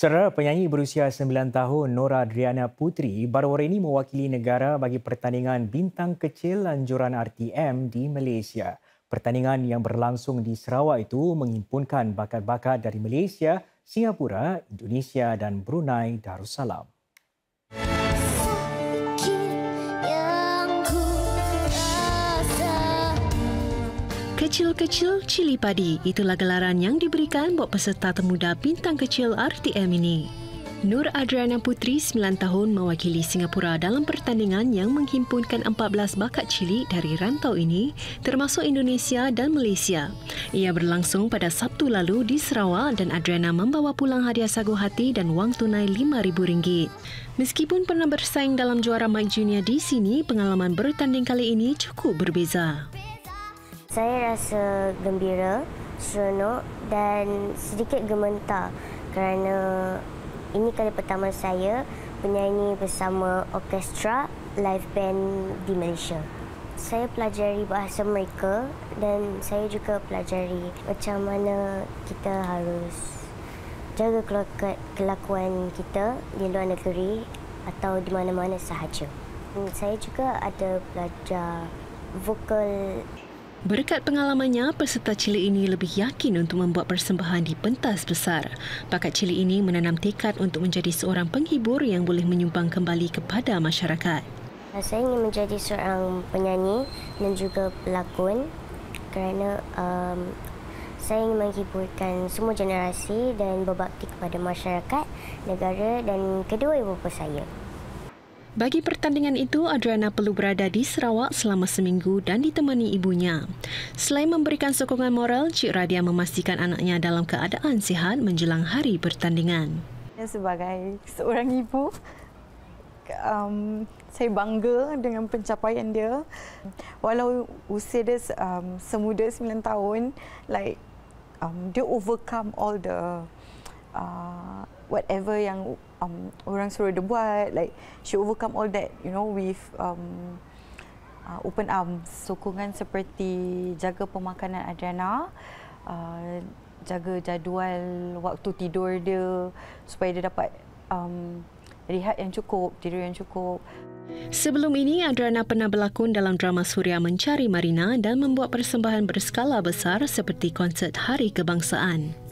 Saudara penyanyi berusia 9 tahun Nora Adriana Putri baru-baru ini mewakili negara bagi pertandingan bintang kecil lanjuran RTM di Malaysia. Pertandingan yang berlangsung di Sarawak itu mengimpunkan bakat-bakat dari Malaysia, Singapura, Indonesia dan Brunei Darussalam. Kecil-kecil Cili Padi itulah gelaran yang diberikan buat peserta temuda bintang kecil RTM ini. Nur Adriana Putri, 9 tahun, mewakili Singapura dalam pertandingan yang menghimpunkan 14 bakat cili dari rantau ini, termasuk Indonesia dan Malaysia. Ia berlangsung pada Sabtu lalu di Sarawak dan Adriana membawa pulang hadiah sagu hati dan wang tunai RM5,000. Meskipun pernah bersaing dalam juara Mike Junior di sini, pengalaman bertanding kali ini cukup berbeza. Saya rasa gembira, seronok dan sedikit gementar kerana ini kali pertama saya menyanyi bersama orkestra live band di Malaysia. Saya pelajari bahasa mereka dan saya juga pelajari macam mana kita harus jaga kelakuan kita di luar negeri atau di mana-mana sahaja. Hmm, saya juga ada belajar vokal Berkat pengalamannya, peserta cili ini lebih yakin untuk membuat persembahan di pentas besar. Pakat cili ini menanam tekad untuk menjadi seorang penghibur yang boleh menyumbang kembali kepada masyarakat. Saya ingin menjadi seorang penyanyi dan juga pelakon kerana um, saya ingin menghiburkan semua generasi dan berbakti kepada masyarakat, negara dan kedua ibu bapa saya. Bagi pertandingan itu, Adriana perlu berada di Sarawak selama seminggu dan ditemani ibunya. Selain memberikan sokongan moral, Cik Radia memastikan anaknya dalam keadaan sihat menjelang hari pertandingan. Sebagai seorang ibu, um, saya bangga dengan pencapaian dia. Walau usia dia um, semuda 9 tahun, like um, dia overcome all the uh, whatever yang um, orang suruh dia buat like she overcome all that you know with um, uh, open arms sokongan seperti jaga pemakanan Adriana uh, jaga jadual waktu tidur dia supaya dia dapat um, rehat yang cukup tidur yang cukup Sebelum ini, Adriana pernah berlakon dalam drama Surya Mencari Marina dan membuat persembahan berskala besar seperti konsert Hari Kebangsaan.